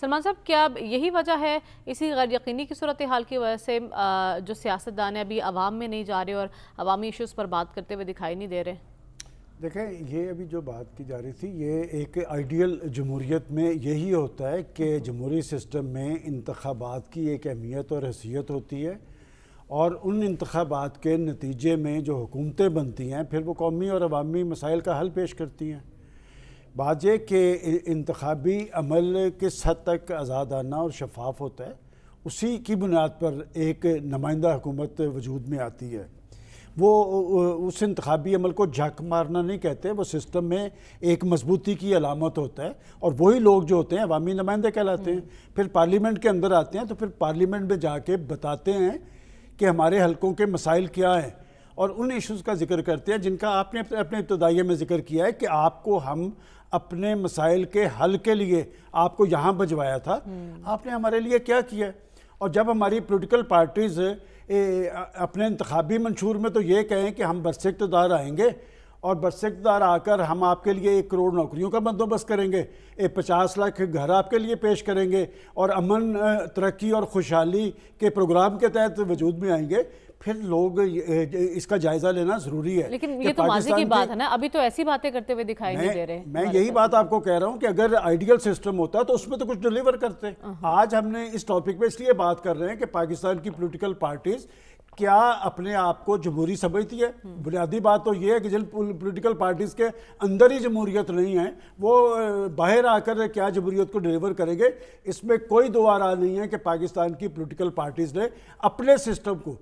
सलमान साहब क्या यही वजह है इसी गैर यकीनी की सूरत हाल की वजह से जो सियासतदान है अभी आवाम में नहीं जा रहे और अवामी इश्यूज़ पर बात करते हुए दिखाई नहीं दे रहे देखें ये अभी जो बात की जा रही थी ये एक आइडियल जमहूरीत में यही होता है कि जमहूरी सिस्टम में इंतबात की एक अहमियत और हैसियत होती है और उन इंतबात के नतीजे में जो हुकूमतें बनती हैं फिर वो कौमी और अवामी मसाइल का हल पेश करती हैं बाजे के इंतबी अमल किस हद तक आज़ादाना और शफाफ होता है उसी की बुनियाद पर एक नुमाइंदा हुकूमत वजूद में आती है वो उस इंतबी अमल को झक मारना नहीं कहते वो सिस्टम में एक मजबूती की अलामत होता है और वही लोग जो होते हैं अवामी नुमाइंदे कहलाते हैं हम्म। फिर पार्लियामेंट के अंदर आते हैं तो फिर पार्लियामेंट में जाके बताते हैं कि हमारे हलकों के मसाइल क्या हैं और उन इश्यूज़ का जिक्र करते हैं जिनका आपने अपने इब्तदाइये में जिक्र किया है कि आपको हम अपने मसाइल के हल के लिए आपको यहाँ भजवाया था हम्म। आपने हमारे लिए क्या किया और जब हमारी पोलिटिकल पार्टीज़ अपने इंतबी मंशूर में तो ये कहें कि हम बरसे इकतदार आएंगे और बरसकदार आकर हम आपके लिए एक करोड़ नौकरियों का बंदोबस्त करेंगे एक पचास लाख घर आपके लिए पेश करेंगे और अमन तरक्की और खुशहाली के प्रोग्राम के तहत वजूद में आएंगे फिर लोग इसका जायजा लेना जरूरी है लेकिन ये तो माजी की बात है ना अभी तो ऐसी बातें करते हुए दिखाई नहीं दे रहे मैं यही बात आपको कह रहा हूँ कि अगर आइडियल सिस्टम होता तो उसमें तो कुछ डिलीवर करते हाँ। आज हमने इस टॉपिक पे इसलिए बात कर रहे हैं कि पाकिस्तान की पोलिटिकल पार्टीज क्या अपने आप को जमहूरी समझती है बुनियादी बात तो ये है कि जिन पोलिटिकल पार्टीज़ के अंदर ही जमहूरियत नहीं है वो बाहर आकर क्या जमहूरियत को डिलीवर करेंगे इसमें कोई दो नहीं है कि पाकिस्तान की पोलिटिकल पार्टीज़ ने अपने सिस्टम को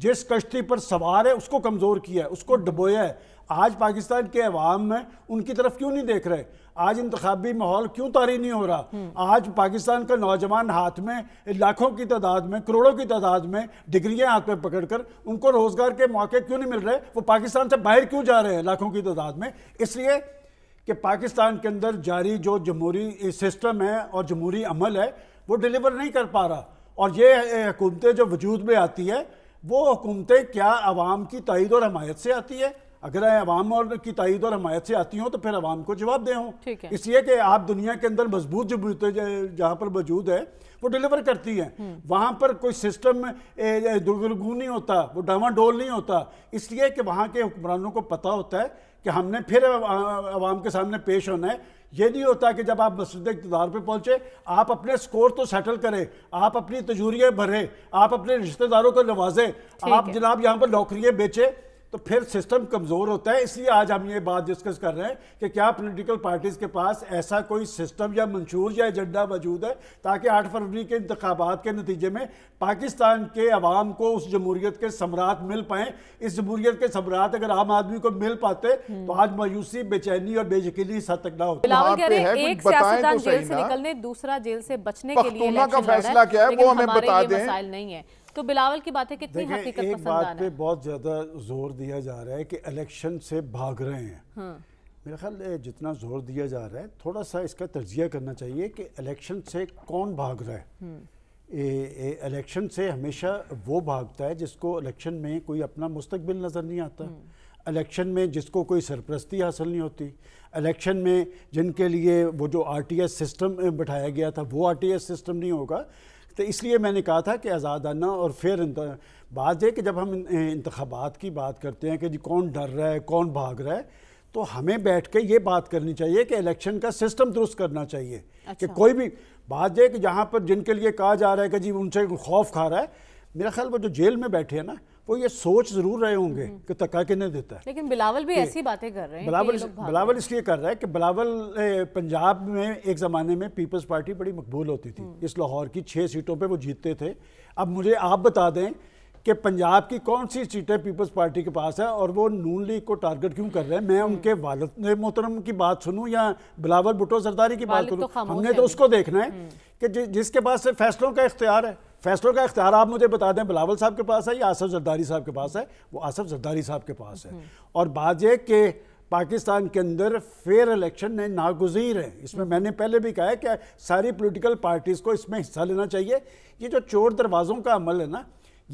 जिस कश्ती पर सवार है उसको कमज़ोर किया है उसको डबोया है आज पाकिस्तान के अवाम में उनकी तरफ क्यों नहीं देख रहे आज इंतबी माहौल क्यों तारी नहीं हो रहा आज पाकिस्तान का नौजवान हाथ में लाखों की तादाद में करोड़ों की तादाद में डिग्रियां हाथ में पकड़कर उनको रोज़गार के मौके क्यों नहीं मिल रहे वो पाकिस्तान से बाहर क्यों जा रहे हैं लाखों की तादाद में इसलिए कि पाकिस्तान के अंदर जारी जो जमहूरी सिस्टम है और जमहूरी अमल है वो डिलीवर नहीं कर पा रहा और ये हुकूमतें जो वजूद में आती है वो हुकूमतें क्या आवाम की तइद और हमायत से आती है अगर आवाम और की तइद और हमायत से आती हों तो फिर आवाम को जवाब दे हों इसलिए कि आप दुनिया के अंदर मजबूत जो जहाँ पर मौजूद है वो डिलीवर करती है हम्म। वहाँ पर कोई सिस्टम दुर्गुर्गू नहीं होता वो डावाडोल नहीं होता इसलिए कि वहाँ के हुक्मरानों को पता होता है कि हमने फिर आवाम के सामने पेश होना है ये नहीं होता कि जब आप मसद इकतदार पर पहुँचे आप अपने स्कोर तो सेटल करें आप अपनी तजूरियाँ भरें आप अपने रिश्तेदारों को नवाजें आप जनाब यहाँ पर नौकरियाँ बेचें तो फिर सिस्टम कमज़ोर होता है इसलिए आज हम ये बात डिस्कस कर रहे हैं कि क्या पॉलिटिकल पार्टीज़ के पास ऐसा कोई सिस्टम या मंशूर या एजेंडा मौजूद है ताकि आठ फरवरी के इंतबात के नतीजे में पाकिस्तान के अवाम को उस जमहूरीत के समरात मिल पाएँ इस जमहूरीत के समरात अगर आम आदमी को मिल पाते तो आज मायूसी बेचैनी और बेयकीनी हद तक ना होती निकलने दूसरा जेल से बचने के लिए का फैसला क्या है वो हमें बता दें नहीं है तो बिलावल की बातें कितनी हकीकत एक बात पे बहुत ज़्यादा जोर दिया जा रहा है कि इलेक्शन से भाग रहे हैं हाँ। मेरा ख्याल जितना जोर दिया जा रहा है थोड़ा सा इसका तजिया करना चाहिए कि इलेक्शन से कौन भाग रहा है हम्म। इलेक्शन से हमेशा वो भागता है जिसको इलेक्शन में कोई अपना मुस्तबिल नज़र नहीं आता हम्म। इलेक्शन में जिसको कोई सरप्रस्ती हासिल नहीं होती इलेक्शन में जिनके लिए वो जो आरटीएस सिस्टम बैठाया गया था वो आरटीएस सिस्टम नहीं होगा तो इसलिए मैंने कहा था कि आज़ादाना और फिर बात है कि जब हम इंतबात की बात करते हैं कि जी कौन डर रहा है कौन भाग रहा है तो हमें बैठ के ये बात करनी चाहिए कि इलेक्शन का सिस्टम दुरुस्त करना चाहिए अच्छा। कि कोई भी बात यह कि जहाँ पर जिनके लिए कहा जा रहा है कि जी उनसे खौफ खा रहा है मेरा ख्याल वो जो जेल में बैठे हैं ना वो ये सोच जरूर रहे होंगे हम्म। कि धक्का किन्हें देता है लेकिन बिलावल भी ऐसी बातें कर रहे हैं बिलावल बिलावल इसलिए कर रहा है कि बिलावल पंजाब में एक ज़माने में पीपल्स पार्टी बड़ी मकबूल होती थी हम्म। इस लाहौर की छः सीटों पे वो जीतते थे अब मुझे आप बता दें कि पंजाब की कौन सी सीटें पीपल्स पार्टी के पास है और वो नून लीग को टारगेट क्यों कर रहे हैं मैं हम्म। उनके वालद मोहतरम की बात सुनूं या बिलावल भुटो सरदारी की बात सुनूं तो हमने तो उसको देखना है कि जिसके पास फैसलों का इख्तियार है फैसलों का इख्तियार आप मुझे बता दें बिलावल साहब के पास है या आसफ जरदारी साहब के पास है वो आसफ जरदारी साहब के पास है और बात यह कि पाकिस्तान के अंदर फेयर इलेक्शन ने नागुजीर है इसमें मैंने पहले भी कहा है कि सारी पॉलिटिकल पार्टीज़ को इसमें हिस्सा लेना चाहिए ये जो चोर दरवाज़ों का अमल है ना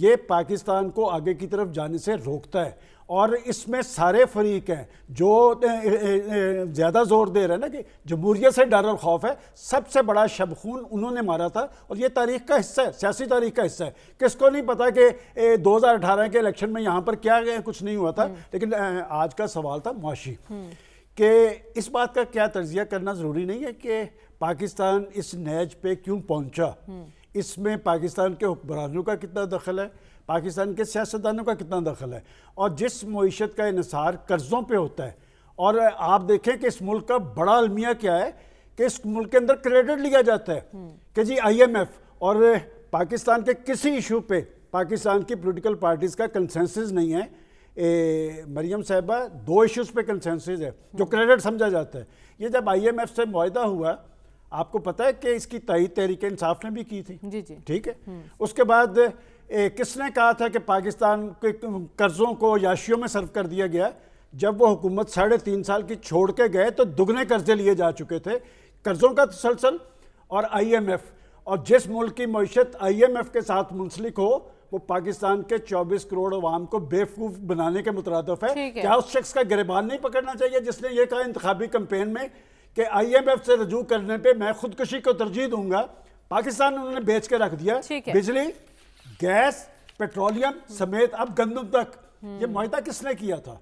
ये पाकिस्तान को आगे की तरफ जाने से रोकता है और इसमें सारे फरीक हैं जो ज़्यादा जोर दे रहे हैं ना कि जमहूरियत से डर और खौफ है सबसे बड़ा शबखून उन्होंने मारा था और ये तारीख का हिस्सा है सियासी तारीख का हिस्सा है किसको नहीं पता कि दो हज़ार अठारह के इलेक्शन में यहाँ पर क्या गया कुछ नहीं हुआ था हम्म। लेकिन आज का सवाल था मुआशी हम्म। कि इस बात का क्या तजिया करना ज़रूरी नहीं है कि पाकिस्तान इस नैज पर क्यों पहुँचा हम्म। इसमें पाकिस्तान के हुक्मरानों का कितना दखल है पाकिस्तान के सियासतदानों का कितना दखल है और जिस मीशत का इसार कर्ज़ों पर होता है और आप देखें कि इस मुल्क का बड़ा अलमिया क्या है कि इस मुल्क के अंदर क्रेडिट लिया जाता है हम्म। कि जी आईएमएफ और पाकिस्तान के किसी इशू पे पाकिस्तान की पॉलिटिकल पार्टीज़ का कंसेंसस नहीं है ए, मरियम साहबा दो इश्यूज़ पे कंसेंसस है जो क्रेडिट हम्म। समझा जाता है ये जब आईएमएफ से माहा हुआ आपको पता है कि इसकी तय तहरीक इंसाफ ने भी की थी जी जी ठीक है हम्म। उसके बाद ए, किसने कहा था कि पाकिस्तान के कर्ज़ों को याशियों में सर्व कर दिया गया जब वो हुकूमत साढ़े तीन साल की छोड़ के गए तो दुगने कर्जे लिए जा चुके थे कर्ज़ों का तसलसल और आईएमएफ और जिस मुल्क की मीशत आईएमएफ के साथ मुंसलिक हो वो पाकिस्तान के 24 करोड़ अवाम को बेवकूफ बनाने के मुतरदफ है क्या उस शख्स का गिरबान नहीं पकड़ना चाहिए जिसने ये कहा इंतबी कंपेन में कि आई से रजू करने पर मैं खुदकुशी को तरजीह दूंगा पाकिस्तान उन्होंने बेच के रख दिया बिजली गैस पेट्रोलियम समेत अब गंदम तक ये मुहिदा हम्म। किसने किया था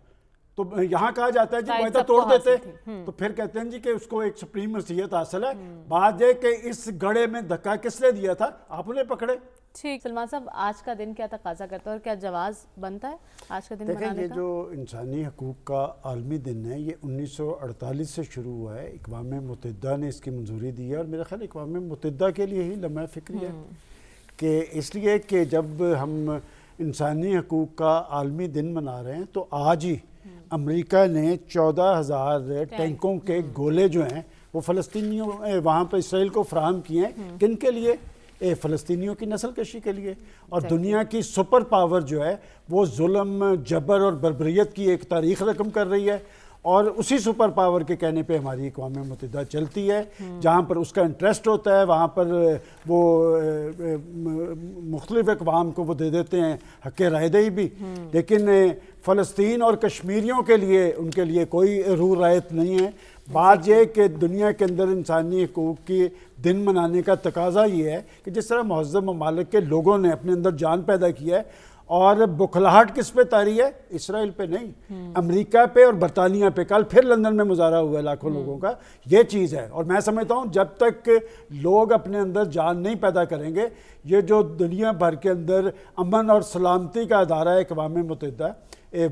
तो यहाँ कहा जाता है जी मुहिदा तोड़ देते हम्म। तो फिर कहते हैं जी कि उसको एक सुप्रीम मसीहत हासिल है हम्म। बात यह कि इस गड़े में धक्का किसने दिया था आपने पकड़े ठीक सलमान साहब आज का दिन क्या तकाजा करता है और क्या जवाब बनता है आज का दिन देखें ये जो इंसानी हकूक़ का आलमी दिन है ये 1948 से शुरू हुआ है इकवाम मुतदा ने इसकी मंजूरी दी है और मेरा ख्याल इकवाम मुतदा के लिए ही लम्हा फिक्री है कि इसलिए कि जब हम इंसानी हकूक़ का आलमी दिन मना रहे हैं तो आज ही अमेरिका ने चौदह हज़ार टैंकों के हम्म। गोले जो हैं वो फ़लस्तियों वहाँ पर इसराइल को फ्राहम किए हैं हम्म। किन के लिए ए फ़लस्तियों की नस्ल कशी के लिए और दुनिया की सुपर पावर जो है वो जुल्म जबर और बरबरीत की एक तारीख रकम कर रही है और उसी सुपर पावर के कहने पे हमारी अकवा मतदा चलती है जहाँ पर उसका इंटरेस्ट होता है वहाँ पर वो मुख्तफ अकवाम को वो दे देते हैं हक रायदही भी लेकिन फ़लस्तीन और कश्मीरियों के लिए उनके लिए कोई रू रायत नहीं है बात यह कि दुनिया के अंदर इंसानी हकूक़ के दिन मनाने का तकाजा ये है कि जिस तरह महजब ममालिक के लोगों ने अपने अंदर जान पैदा किया है और बुखलाहट किस पे तारी है इसराइल पे नहीं अमेरिका पे और बरतानिया पे कल फिर लंदन में मुजाहरा हुआ लाखों हम्म। लोगों का ये चीज़ है और मैं समझता हूँ जब तक लोग अपने अंदर जान नहीं पैदा करेंगे ये जो दुनिया भर के अंदर अमन और सलामती का अदारा है अकवा मतदा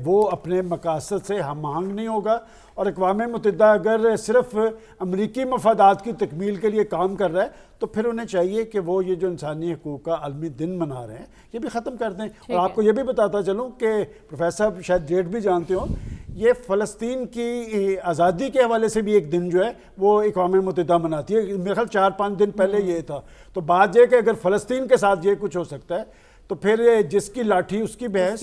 वो अपने मकासद से हम आहंग नहीं होगा और अकवाम मतदा अगर सिर्फ अमरीकी मफादात की तकमील के लिए काम कर रहा है तो फिर उन्हें चाहिए कि वो ये जो इंसानी हकूक़ का आलमी दिन मना रहे हैं ये भी ख़त्म कर दें और आपको ये भी बताता चलूँ कि प्रोफेसर शायद डेट भी जानते हो ये फ़लस्तीन की आज़ादी के हवाले से भी एक दिन जो है वो अकवा मतदा मनाती है मेरे ख्याल चार पाँच दिन पहले हम्म। ये था तो बात यह कि अगर फ़लस्तीन के साथ ये कुछ हो सकता है तो फिर जिसकी लाठी उसकी बहस